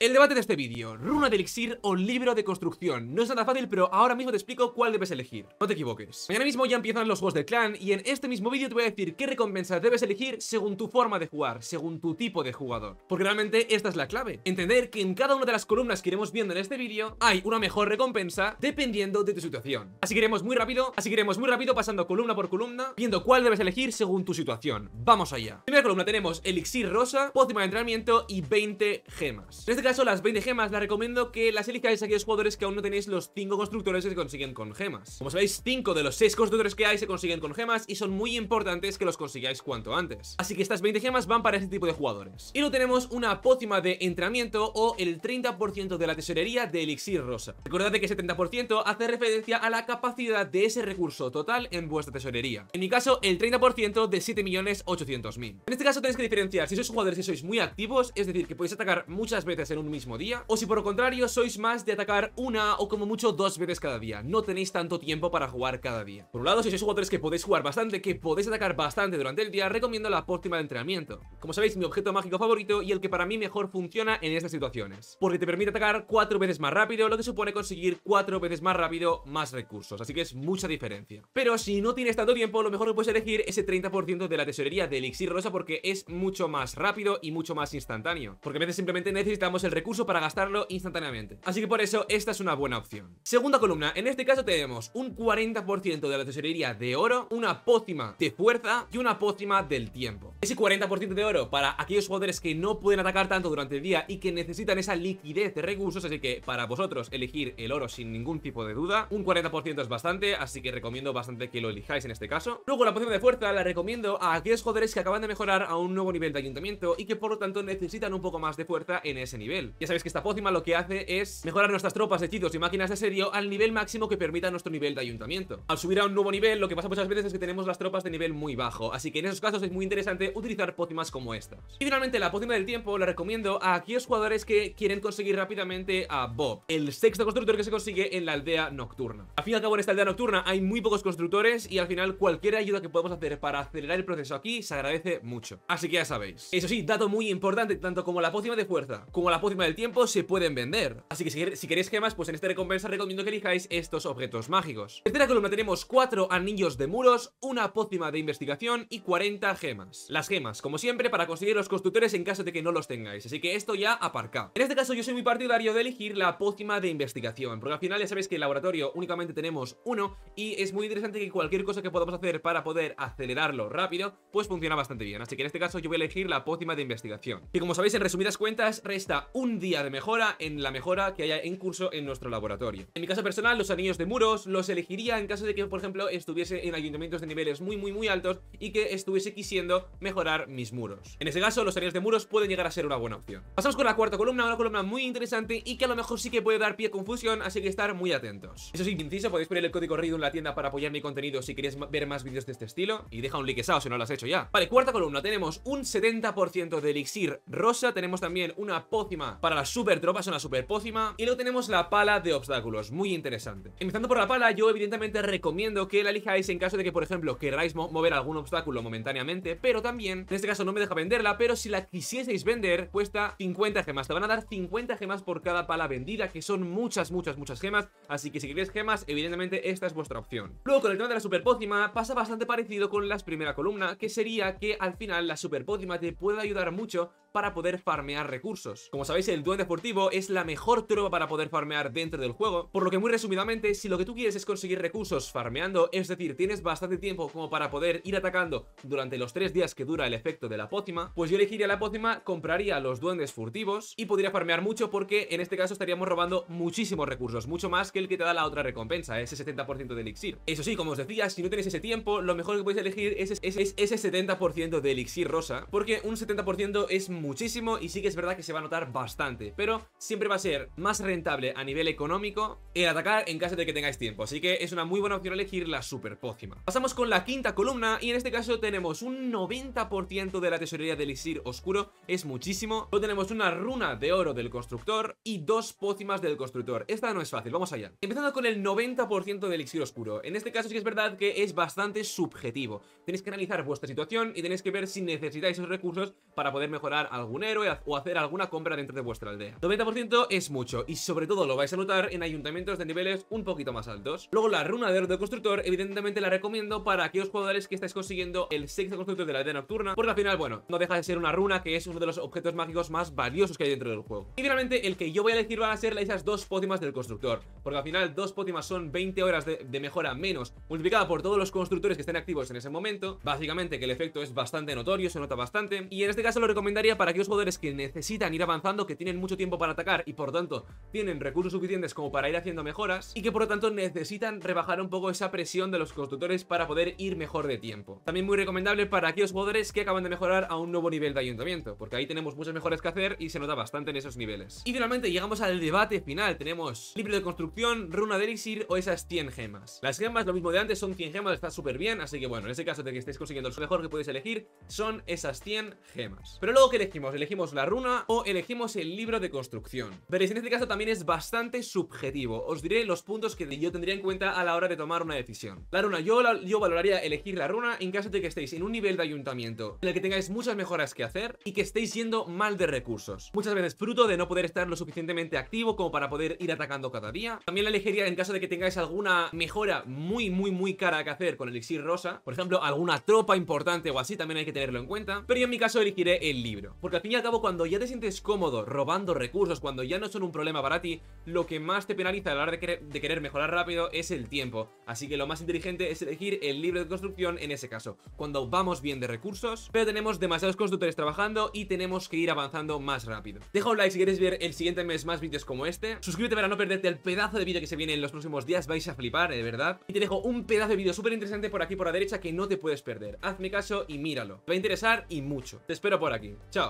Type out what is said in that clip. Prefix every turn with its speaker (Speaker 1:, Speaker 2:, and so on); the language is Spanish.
Speaker 1: El debate de este vídeo, runa de elixir o libro de construcción. No es nada fácil, pero ahora mismo te explico cuál debes elegir. No te equivoques. Mañana mismo ya empiezan los juegos del clan y en este mismo vídeo te voy a decir qué recompensa debes elegir según tu forma de jugar, según tu tipo de jugador. Porque realmente esta es la clave. Entender que en cada una de las columnas que iremos viendo en este vídeo hay una mejor recompensa dependiendo de tu situación. Así que iremos muy rápido, así iremos muy rápido pasando columna por columna, viendo cuál debes elegir según tu situación. Vamos allá. primera columna tenemos elixir rosa, pócima de entrenamiento y 20 gemas. En este caso, las 20 gemas les recomiendo que las elijáis a aquellos jugadores que aún no tenéis los 5 constructores que se consiguen con gemas. Como sabéis, 5 de los 6 constructores que hay se consiguen con gemas y son muy importantes que los consigáis cuanto antes. Así que estas 20 gemas van para este tipo de jugadores. Y luego tenemos una pócima de entrenamiento o el 30% de la tesorería de elixir rosa. Recordad que ese 30% hace referencia a la capacidad de ese recurso total en vuestra tesorería. En mi caso, el 30% de 7.800.000. En este caso tenéis que diferenciar si sois jugadores y sois muy activos, es decir, que podéis atacar muchas veces en un mismo día, o si por lo contrario sois más de atacar una o como mucho dos veces cada día, no tenéis tanto tiempo para jugar cada día. Por un lado, si sois jugadores que podéis jugar bastante, que podéis atacar bastante durante el día, recomiendo la póstima de entrenamiento. Como sabéis, mi objeto mágico favorito y el que para mí mejor funciona en estas situaciones, porque te permite atacar cuatro veces más rápido, lo que supone conseguir cuatro veces más rápido más recursos, así que es mucha diferencia. Pero si no tienes tanto tiempo, lo mejor que puedes elegir es 30% de la tesorería de elixir rosa porque es mucho más rápido y mucho más instantáneo, porque a veces simplemente necesitamos el recurso para gastarlo instantáneamente. Así que por eso esta es una buena opción. Segunda columna, en este caso tenemos un 40% de la tesorería de oro, una pócima de fuerza y una pócima del tiempo. Ese 40% de oro para aquellos jugadores que no pueden atacar tanto durante el día y que necesitan esa liquidez de recursos, así que para vosotros elegir el oro sin ningún tipo de duda, un 40% es bastante, así que recomiendo bastante que lo elijáis en este caso. Luego la pócima de fuerza la recomiendo a aquellos jugadores que acaban de mejorar a un nuevo nivel de ayuntamiento y que por lo tanto necesitan un poco más de fuerza en ese nivel ya sabéis que esta pócima lo que hace es mejorar nuestras tropas, de hechizos y máquinas de serio al nivel máximo que permita nuestro nivel de ayuntamiento. Al subir a un nuevo nivel, lo que pasa muchas veces es que tenemos las tropas de nivel muy bajo, así que en esos casos es muy interesante utilizar pócimas como estas. Y finalmente, la pócima del tiempo la recomiendo a aquellos jugadores que quieren conseguir rápidamente a Bob, el sexto constructor que se consigue en la aldea nocturna. Al fin y al cabo, en esta aldea nocturna hay muy pocos constructores y al final cualquier ayuda que podamos hacer para acelerar el proceso aquí se agradece mucho. Así que ya sabéis. Eso sí, dato muy importante, tanto como la pócima de fuerza como la pócima pócima del tiempo se pueden vender. Así que si, queréis gemas, pues en esta recompensa recomiendo que elijáis estos objetos mágicos. En la columna tenemos cuatro anillos de muros, una pócima de investigación y 40 gemas. Las gemas, como siempre, para conseguir los constructores en caso de que no los tengáis, así que esto ya aparcado. En este caso yo soy muy partidario de elegir la pócima de investigación, porque al final ya sabéis que en el laboratorio únicamente tenemos uno y es muy interesante que cualquier cosa que podamos hacer para poder acelerarlo rápido, pues funciona bastante bien. Así que en este caso yo voy a elegir la pócima de investigación, y como sabéis en resumidas cuentas resta un día de mejora en la mejora que haya en curso en nuestro laboratorio. En mi caso personal, los anillos de muros los elegiría en caso de que, por ejemplo, estuviese en ayuntamientos de niveles muy, muy, muy altos y que estuviese quisiendo mejorar mis muros. En ese caso, los anillos de muros pueden llegar a ser una buena opción. Pasamos con la cuarta columna, una columna muy interesante y que a lo mejor sí que puede dar pie a confusión, así que estar muy atentos. Eso sí, inciso, podéis poner el código RIDU en la tienda para apoyar mi contenido si queréis ver más vídeos de este estilo y deja un like si si no lo has hecho ya. Vale, cuarta columna, tenemos un 70% de elixir rosa, tenemos también una pócima para las super tropas, la super pócima. Y luego tenemos la pala de obstáculos, muy interesante. Empezando por la pala, yo evidentemente recomiendo que la elijáis en caso de que, por ejemplo, queráis mover algún obstáculo momentáneamente, pero también, en este caso no me deja venderla, pero si la quisieseis vender, cuesta 50 gemas. Te van a dar 50 gemas por cada pala vendida, que son muchas, muchas, muchas gemas. Así que si queréis gemas, evidentemente esta es vuestra opción. Luego, con el tema de la super pócima, pasa bastante parecido con las primera columna, que sería que al final la super pócima te puede ayudar mucho para poder farmear recursos. Como sabéis, el duende furtivo es la mejor tropa para poder farmear dentro del juego, por lo que muy resumidamente, si lo que tú quieres es conseguir recursos farmeando, es decir, tienes bastante tiempo como para poder ir atacando durante los tres días que dura el efecto de la pótima. pues yo elegiría la pótima, compraría los duendes furtivos y podría farmear mucho porque en este caso estaríamos robando muchísimos recursos, mucho más que el que te da la otra recompensa, ese 70% de elixir. Eso sí, como os decía, si no tenéis ese tiempo, lo mejor que podéis elegir es ese, ese 70% de elixir rosa, porque un 70% es muchísimo y sí que es verdad que se va a notar bastante, pero siempre va a ser más rentable a nivel económico el atacar en caso de que tengáis tiempo, así que es una muy buena opción elegir la super pócima. Pasamos con la quinta columna y en este caso tenemos un 90% de la tesorería del elixir Oscuro, es muchísimo. Luego tenemos una runa de oro del constructor y dos pócimas del constructor. Esta no es fácil, vamos allá. Empezando con el 90% del elixir oscuro. En este caso sí que es verdad que es bastante subjetivo. Tenéis que analizar vuestra situación y tenéis que ver si necesitáis esos recursos para poder mejorar algún héroe o hacer alguna compra dentro de vuestra aldea. 90% es mucho y sobre todo lo vais a notar en ayuntamientos de niveles un poquito más altos. Luego la runa de héroe de constructor evidentemente la recomiendo para aquellos jugadores que estáis consiguiendo el sexto constructor de la aldea nocturna porque al final, bueno, no deja de ser una runa que es uno de los objetos mágicos más valiosos que hay dentro del juego. Y finalmente el que yo voy a decir va a ser esas dos pótimas del constructor porque al final dos pótimas son 20 horas de mejora menos multiplicada por todos los constructores que estén activos en ese momento. Básicamente que el efecto es bastante notorio, se nota bastante y en este caso lo recomendaría para aquellos jugadores que necesitan ir avanzando, que tienen mucho tiempo para atacar y por tanto tienen recursos suficientes como para ir haciendo mejoras y que por lo tanto necesitan rebajar un poco esa presión de los constructores para poder ir mejor de tiempo. También muy recomendable para aquellos jugadores que acaban de mejorar a un nuevo nivel de ayuntamiento, porque ahí tenemos muchas mejores que hacer y se nota bastante en esos niveles. Y finalmente llegamos al debate final, tenemos libro de construcción, runa de elixir o esas 100 gemas. Las gemas, lo mismo de antes, son 100 gemas, está súper bien, así que bueno, en ese caso de que estéis consiguiendo el mejor que podéis elegir, son esas 100 gemas. Pero luego que elegimos? la runa o elegimos el libro de construcción? Veréis, en este caso también es bastante subjetivo. Os diré los puntos que yo tendría en cuenta a la hora de tomar una decisión. La runa, yo, valoraría elegir la runa en caso de que estéis en un nivel de ayuntamiento en el que tengáis muchas mejoras que hacer y que estéis yendo mal de recursos. Muchas veces fruto de no poder estar lo suficientemente activo como para poder ir atacando cada día. También la elegiría en caso de que tengáis alguna mejora muy, muy, muy cara que hacer con el elixir rosa. Por ejemplo, alguna tropa importante o así, también hay que tenerlo en cuenta. Pero yo en mi caso elegiré el libro. Porque al fin y al cabo, cuando ya te sientes cómodo robando recursos, cuando ya no son un problema para ti, lo que más te penaliza a la hora de, querer, mejorar rápido es el tiempo. Así que lo más inteligente es elegir el libre de construcción en ese caso, cuando vamos bien de recursos, pero tenemos demasiados constructores trabajando y tenemos que ir avanzando más rápido. Deja un like si quieres ver el siguiente mes más vídeos como este. Suscríbete para no perderte el pedazo de vídeo que se viene en los próximos días, vais a flipar, de verdad. Y te dejo un pedazo de vídeo súper interesante por aquí por la derecha que no te puedes perder. Hazme caso y míralo. Te va a interesar y mucho. Te espero por aquí. Chao.